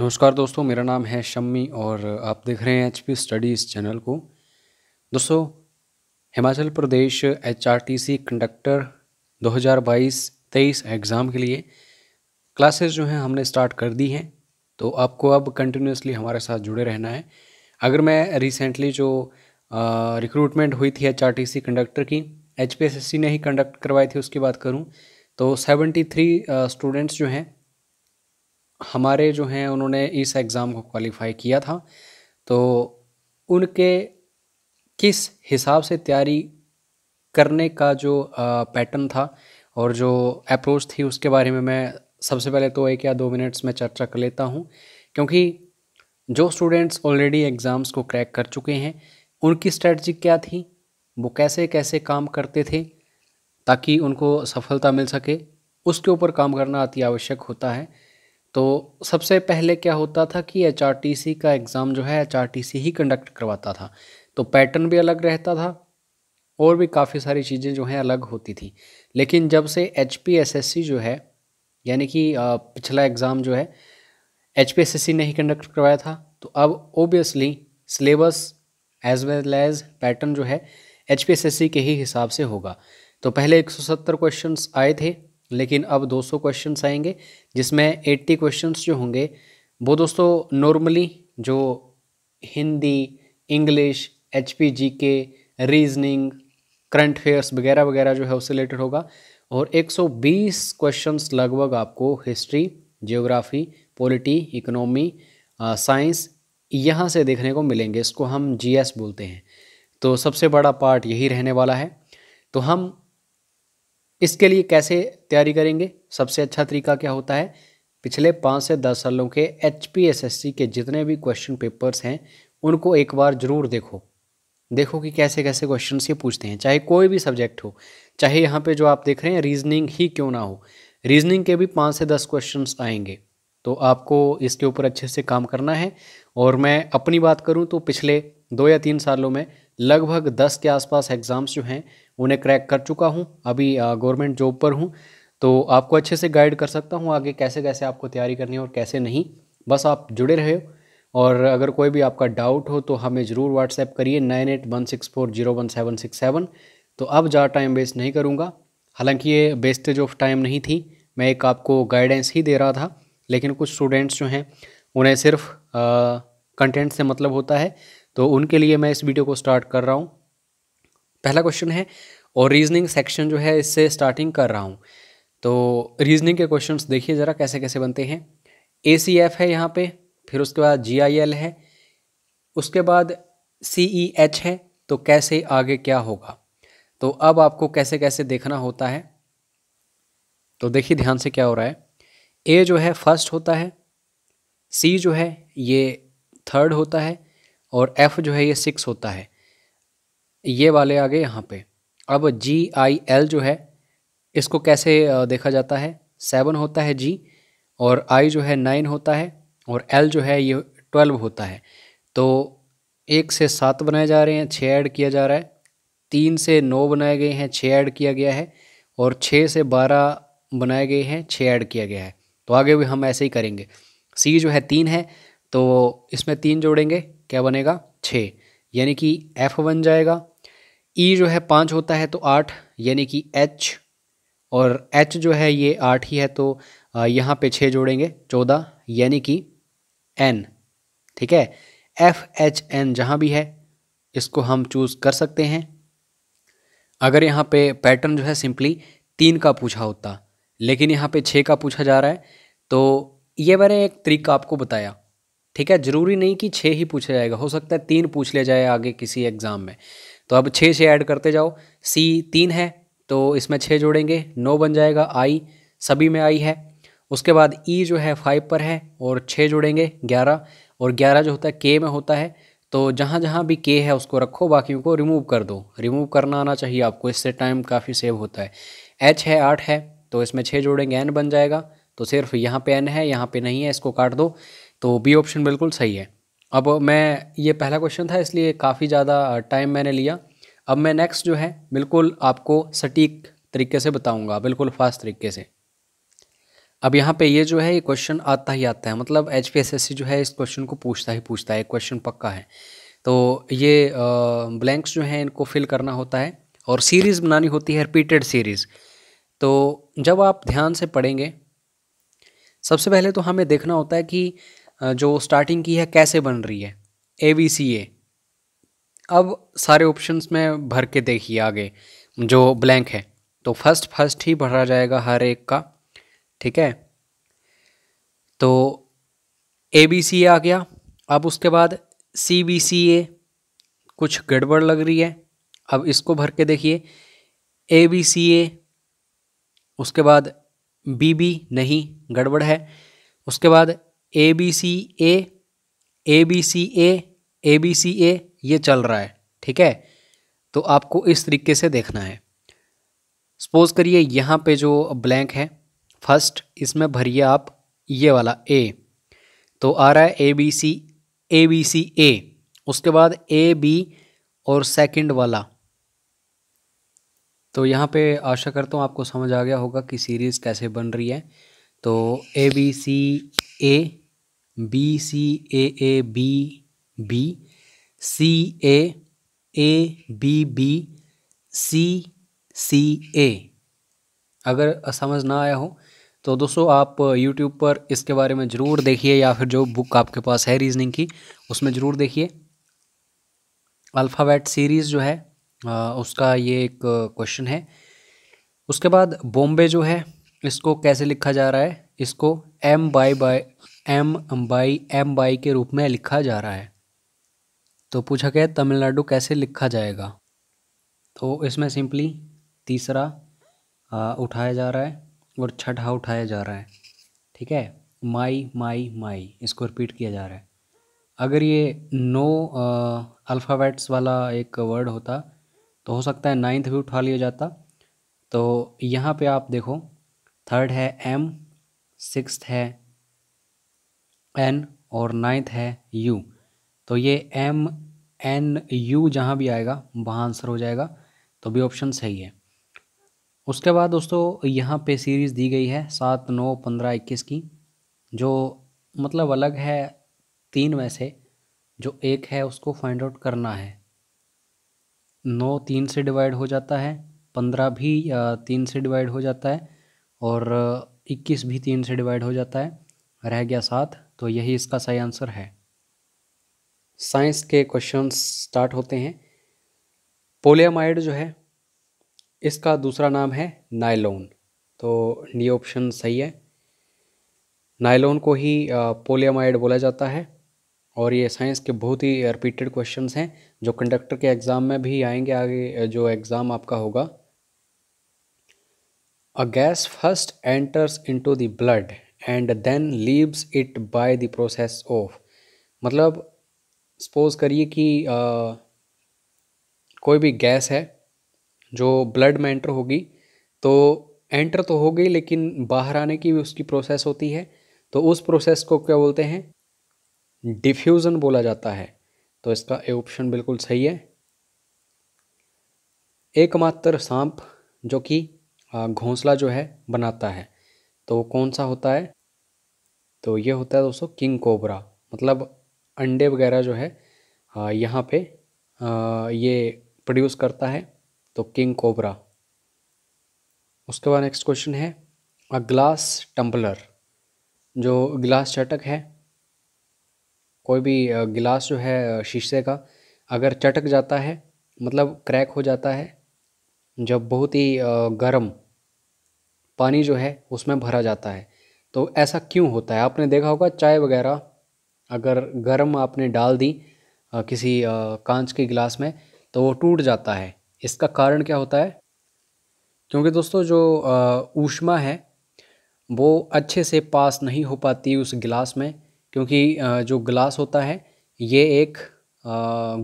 नमस्कार दोस्तों मेरा नाम है शम्मी और आप देख रहे हैं एच पी स्टडीज़ चैनल को दोस्तों Himachal Pradesh H R T C conductor 2022-23 exam के लिए क्लासेस जो हैं हमने स्टार्ट कर दी हैं तो आपको अब कंटिन्यूसली हमारे साथ जुड़े रहना है अगर मैं रिसेंटली जो रिक्रूटमेंट हुई थी H R T C conductor की H P S S C ने ही कंडक्ट करवाई थी उसकी बात करूँ तो सेवेंटी थ्री स्टूडेंट्स जो हैं हमारे जो हैं उन्होंने इस एग्ज़ाम को क्वालिफ़ाई किया था तो उनके किस हिसाब से तैयारी करने का जो पैटर्न था और जो अप्रोच थी उसके बारे में मैं सबसे पहले तो एक या दो मिनट्स में चर्चा कर लेता हूँ क्योंकि जो स्टूडेंट्स ऑलरेडी एग्ज़ाम्स को क्रैक कर चुके हैं उनकी स्ट्रेटजी क्या थी वो कैसे कैसे काम करते थे ताकि उनको सफलता मिल सके उसके ऊपर काम करना अति आवश्यक होता है तो सबसे पहले क्या होता था कि एच का एग्ज़ाम जो है एच ही कंडक्ट करवाता था तो पैटर्न भी अलग रहता था और भी काफ़ी सारी चीज़ें जो हैं अलग होती थी लेकिन जब से एच जो है यानी कि पिछला एग्ज़ाम जो है एच ने ही कंडक्ट करवाया था तो अब obviously syllabus as well as pattern जो है एच के ही हिसाब से होगा तो पहले 170 क्वेश्चंस आए थे लेकिन अब 200 क्वेश्चंस आएंगे जिसमें 80 क्वेश्चंस जो होंगे वो दोस्तों नॉर्मली जो Hindi English H P G K reasoning current affairs वगैरह वगैरह जो है उससे रिलेटेड होगा और 120 क्वेश्चंस लगभग आपको history geography polity economy science यहाँ से देखने को मिलेंगे इसको हम जीएस बोलते हैं तो सबसे बड़ा पार्ट यही रहने वाला है तो हम इसके लिए कैसे तैयारी करेंगे सबसे अच्छा तरीका क्या होता है पिछले पाँच से दस सालों के H P S S C के जितने भी क्वेश्चन पेपर्स हैं उनको एक बार ज़रूर देखो देखो कि कैसे कैसे क्वेश्चन ये पूछते हैं चाहे कोई भी सब्जेक्ट हो चाहे यहाँ पे जो आप देख रहे हैं रीजनिंग ही क्यों ना हो रीजनिंग के भी पाँच से दस क्वेश्चन आएंगे तो आपको इसके ऊपर अच्छे से काम करना है और मैं अपनी बात करूँ तो पिछले दो या तीन सालों में लगभग दस के आसपास एग्ज़ाम्स जो हैं उन्हें क्रैक कर चुका हूँ अभी गवर्नमेंट जॉब पर हूँ तो आपको अच्छे से गाइड कर सकता हूँ आगे कैसे कैसे आपको तैयारी करनी है और कैसे नहीं बस आप जुड़े रहे हो और अगर कोई भी आपका डाउट हो तो हमें ज़रूर व्हाट्सएप करिए nine eight one six four zero one seven six seven तो अब ज़्यादा टाइम वेस्ट नहीं करूँगा हालांकि ये वेस्टेज ऑफ टाइम नहीं थी मैं एक आपको गाइडेंस ही दे रहा था लेकिन कुछ स्टूडेंट्स जो हैं उन्हें सिर्फ कंटेंट से मतलब होता है तो उनके लिए मैं इस वीडियो को स्टार्ट कर रहा हूँ पहला क्वेश्चन है और रीजनिंग सेक्शन जो है इससे स्टार्टिंग कर रहा हूँ तो रीजनिंग के क्वेश्चंस देखिए ज़रा कैसे कैसे बनते हैं ए सी एफ है यहाँ पे फिर उसके बाद जी आई एल है उसके बाद सी ई एच है तो कैसे आगे क्या होगा तो अब आपको कैसे कैसे देखना होता है तो देखिए ध्यान से क्या हो रहा है ए जो है फर्स्ट होता है सी जो है ये थर्ड होता है और एफ जो है ये सिक्स होता है ये वाले आ गए यहाँ पे अब जी आई एल जो है इसको कैसे देखा जाता है सेवन होता है जी और आई जो है नाइन होता है और एल जो है ये ट्वेल्व होता है तो एक से सात बनाए जा रहे हैं छः ऐड किया जा रहा है तीन से नौ बनाए गए हैं छः ऐड किया गया है और छः से बारह बनाए गए हैं छः ऐड किया गया है तो आगे भी हम ऐसे ही करेंगे सी जो है तीन है तो इसमें तीन जोड़ेंगे क्या बनेगा छः यानी कि एफ़ बन जाएगा ई e जो है पाँच होता है तो आठ यानी कि एच और एच जो है ये आठ ही है तो यहाँ पे छः जोड़ेंगे चौदह यानी कि एन ठीक है एफ एच एन जहाँ भी है इसको हम चूज़ कर सकते हैं अगर यहाँ पे पैटर्न जो है सिंपली तीन का पूछा होता लेकिन यहाँ पे छः का पूछा जा रहा है तो ये मैंने एक तरीका आपको बताया ठीक है ज़रूरी नहीं कि छः ही पूछा जाएगा हो सकता है तीन पूछ लिया जाए आगे किसी एग्ज़ाम में तो अब छः छः ऐड करते जाओ सी तीन है तो इसमें छः जोड़ेंगे नौ बन जाएगा आई सभी में आई है उसके बाद ई e जो है फाइव पर है और छः जोड़ेंगे ग्यारह और ग्यारह जो होता है के में होता है तो जहाँ जहाँ भी के है उसको रखो बाकियों को रिमूव कर दो रिमूव करना आना चाहिए आपको इससे टाइम काफ़ी सेव होता है एच है आठ है तो इसमें छः जोड़ेंगे एन बन जाएगा तो सिर्फ यहाँ पे एन है यहाँ पे नहीं है इसको काट दो तो बी ऑप्शन बिल्कुल सही है अब मैं ये पहला क्वेश्चन था इसलिए काफ़ी ज़्यादा टाइम मैंने लिया अब मैं नेक्स्ट जो है बिल्कुल आपको सटीक तरीके से बताऊंगा बिल्कुल फास्ट तरीके से अब यहाँ पे ये जो है ये क्वेश्चन आता ही आता है मतलब एच जो है इस क्वेश्चन को पूछता ही पूछता है क्वेश्चन पक्का है तो ये ब्लैंक्स जो हैं इनको फिल करना होता है और सीरीज़ बनानी होती है रिपीटेड सीरीज़ तो जब आप ध्यान से पढ़ेंगे सबसे पहले तो हमें देखना होता है कि जो स्टार्टिंग की है कैसे बन रही है ए बी सी ए अब सारे ऑप्शंस में भर के देखिए आगे जो ब्लैंक है तो फर्स्ट फर्स्ट ही भरा जाएगा हर एक का ठीक है तो ए बी सी ए आ गया अब उसके बाद सी बी सी ए कुछ गड़बड़ लग रही है अब इसको भर के देखिए ए बी सी ए उसके बाद बी बी नहीं गड़बड़ है उसके बाद A B C A A B C A A B C A ये चल रहा है ठीक है तो आपको इस तरीके से देखना है सपोज़ करिए यहाँ पे जो ब्लैंक है फर्स्ट इसमें भरिए आप ये वाला ए तो आ रहा है ए B C A B C ए उसके बाद ए बी और सेकंड वाला तो यहाँ पे आशा करता हूँ आपको समझ आ गया होगा कि सीरीज़ कैसे बन रही है तो A B C A B C A A B B C A A B B C C A अगर समझ ना आया हो तो दोस्तों आप यूट्यूब पर इसके बारे में ज़रूर देखिए या फिर जो बुक आपके पास है रीजनिंग की उसमें ज़रूर देखिए अल्फ़ाबेट सीरीज़ जो है उसका ये एक क्वेश्चन है उसके बाद बॉम्बे जो है इसको कैसे लिखा जा रहा है इसको M by by M by M by के रूप में लिखा जा रहा है तो पूछा गया तमिलनाडु कैसे लिखा जाएगा तो इसमें सिंपली तीसरा आ, उठाया जा रहा है और छठा उठाया जा रहा है ठीक है माई माई माई इसको रिपीट किया जा रहा है अगर ये नो अल्फ़ाबेट्स वाला एक वर्ड होता तो हो सकता है नाइन्थ भी उठा लिया जाता तो यहाँ पे आप देखो थर्ड है एम सिक्स है एन और नाइन्थ है यू तो ये एम एन यू जहाँ भी आएगा वहाँ आंसर हो जाएगा तो भी ऑप्शन सही है उसके बाद दोस्तों यहाँ पे सीरीज़ दी गई है सात नौ पंद्रह इक्कीस की जो मतलब अलग है तीन में से जो एक है उसको फाइंड आउट करना है नौ तीन से डिवाइड हो जाता है पंद्रह भी तीन से डिवाइड हो जाता है और इक्कीस भी तीन से डिवाइड हो जाता है रह गया सात तो यही इसका सही आंसर है साइंस के क्वेश्चन स्टार्ट होते हैं पोलियामाइड जो है इसका दूसरा नाम है नायलोन तो डी ऑप्शन सही है नायलोन को ही पोलियामाइड बोला जाता है और ये साइंस के बहुत ही रिपीटेड क्वेश्चंस हैं जो कंडक्टर के एग्ज़ाम में भी आएंगे आगे जो एग्ज़ाम आपका होगा A gas first enters into the blood and then leaves it by the process of मतलब सपोज करिए कि आ, कोई भी गैस है जो ब्लड में एंटर होगी तो एंटर तो हो गई लेकिन बाहर आने की भी उसकी प्रोसेस होती है तो उस प्रोसेस को क्या बोलते हैं डिफ्यूज़न बोला जाता है तो इसका ए ऑप्शन बिल्कुल सही है एकमात्र सांप जो कि घोंसला जो है बनाता है तो कौन सा होता है तो ये होता है दोस्तों किंग कोबरा मतलब अंडे वगैरह जो है यहाँ पे ये प्रोड्यूस करता है तो किंग कोबरा उसके बाद नेक्स्ट क्वेश्चन है अ ग्लास टम्बलर जो गिलास चटक है कोई भी गिलास जो है शीशे का अगर चटक जाता है मतलब क्रैक हो जाता है जब बहुत ही गर्म पानी जो है उसमें भरा जाता है तो ऐसा क्यों होता है आपने देखा होगा चाय वगैरह अगर गर्म आपने डाल दी किसी कांच के गिलास में तो वो टूट जाता है इसका कारण क्या होता है क्योंकि दोस्तों जो ऊष्मा है वो अच्छे से पास नहीं हो पाती उस गिलास में क्योंकि जो गिलास होता है ये एक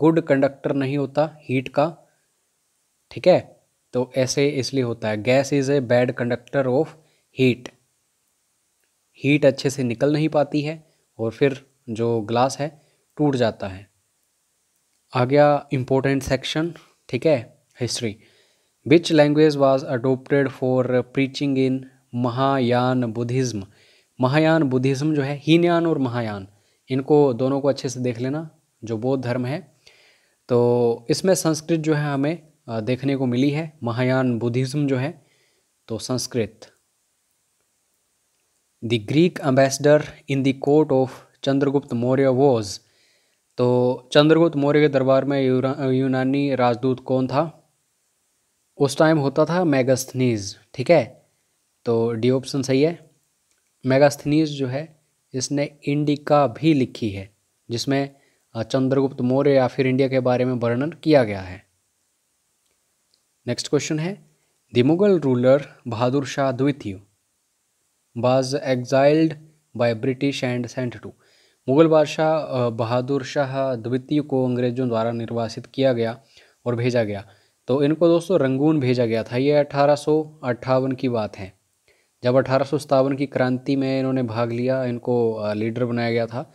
गुड कंडक्टर नहीं होता हीट का ठीक है तो ऐसे इसलिए होता है gas is a bad conductor of heat heat अच्छे से निकल नहीं पाती है और फिर जो ग्लास है टूट जाता है आ गया इम्पोर्टेंट सेक्शन ठीक है history which language was adopted for preaching in Mahayana Buddhism Mahayana Buddhism जो है हीनयान और महायान इनको दोनों को अच्छे से देख लेना जो बौद्ध धर्म है तो इसमें संस्कृत जो है हमें देखने को मिली है महायान बुद्धिज़्म जो है तो Sanskrit the Greek ambassador in the court of Chandragupta Maurya was तो चंद्रगुप्त मौर्य के दरबार में यूनानी राजदूत कौन था उस टाइम होता था मेगास्थनीज ठीक है तो डी ऑप्शन सही है मेगास्थनीज जो है इसने इंडिका भी लिखी है जिसमें चंद्रगुप्त मौर्य या फिर इंडिया के बारे में वर्णन किया गया है नेक्स्ट क्वेश्चन है द मुगल रूलर बहादुर शाह द्वितीय was exiled by British and sent to Mughal बादशाह बहादुर शाह द्वितीय को अंग्रेज़ों द्वारा निर्वासित किया गया और भेजा गया तो इनको दोस्तों रंगून भेजा गया था ये अठारह की बात है जब अठारह की क्रांति में इन्होंने भाग लिया इनको लीडर बनाया गया था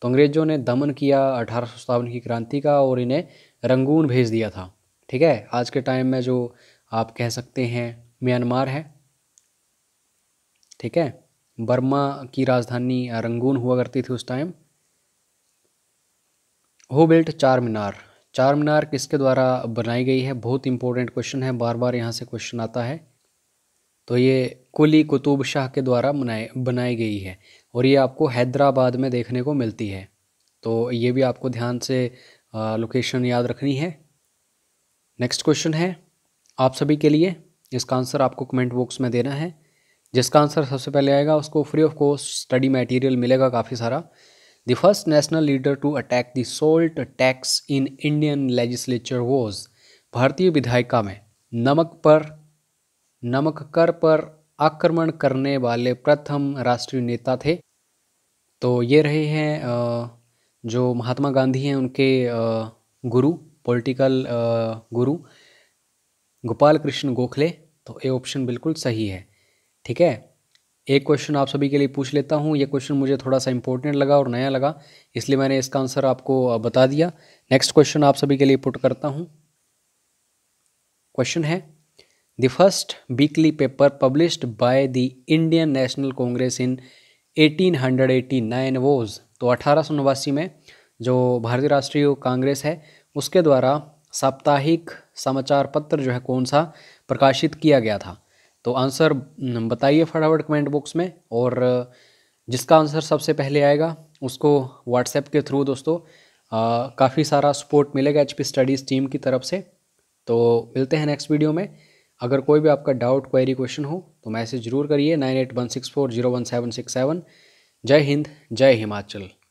तो अंग्रेज़ों ने दमन किया अठारह की क्रांति का और इन्हें रंगून भेज दिया था ठीक है आज के टाइम में जो आप कह सकते हैं म्यांमार है ठीक है बर्मा की राजधानी रंगून हुआ करती थी उस टाइम हो बिल्ट चार मीनार चार मीनार किसके द्वारा बनाई गई है बहुत इंपॉर्टेंट क्वेश्चन है बार बार यहाँ से क्वेश्चन आता है तो ये कुली कुतुब शाह के द्वारा बनाए बनाई गई है और ये आपको हैदराबाद में देखने को मिलती है तो ये भी आपको ध्यान से लोकेशन याद रखनी है नेक्स्ट क्वेश्चन है आप सभी के लिए इसका आंसर आपको कमेंट बॉक्स में देना है जिसका आंसर सबसे पहले आएगा उसको free of cost study material मिलेगा काफ़ी सारा the first national leader to attack the salt tax in Indian legislature was भारतीय विधायिका में नमक पर नमक कर पर आक्रमण करने वाले प्रथम राष्ट्रीय नेता थे तो ये रहे हैं जो महात्मा गांधी हैं उनके गुरु पॉलिटिकल गुरु गोपाल कृष्ण गोखले तो ए ऑप्शन बिल्कुल सही है ठीक है एक क्वेश्चन आप सभी के लिए पूछ लेता हूँ ये क्वेश्चन मुझे थोड़ा सा इंपॉर्टेंट लगा और नया लगा इसलिए मैंने इसका आंसर आपको uh, बता दिया नेक्स्ट क्वेश्चन आप सभी के लिए पुट करता हूँ क्वेश्चन है the first weekly paper published by the Indian National Congress in 1889 was तो अठारह में जो भारतीय राष्ट्रीय कांग्रेस है उसके द्वारा साप्ताहिक समाचार पत्र जो है कौन सा प्रकाशित किया गया था तो आंसर बताइए फटाफट कमेंट बॉक्स में और जिसका आंसर सबसे पहले आएगा उसको व्हाट्सएप के थ्रू दोस्तों काफ़ी सारा सपोर्ट मिलेगा एच स्टडीज़ टीम की तरफ से तो मिलते हैं नेक्स्ट वीडियो में अगर कोई भी आपका डाउट क्वेरी क्वेश्चन हो तो मैसेज जरूर करिए nine eight one six four zero one seven six seven जय हिंद जय हिमाचल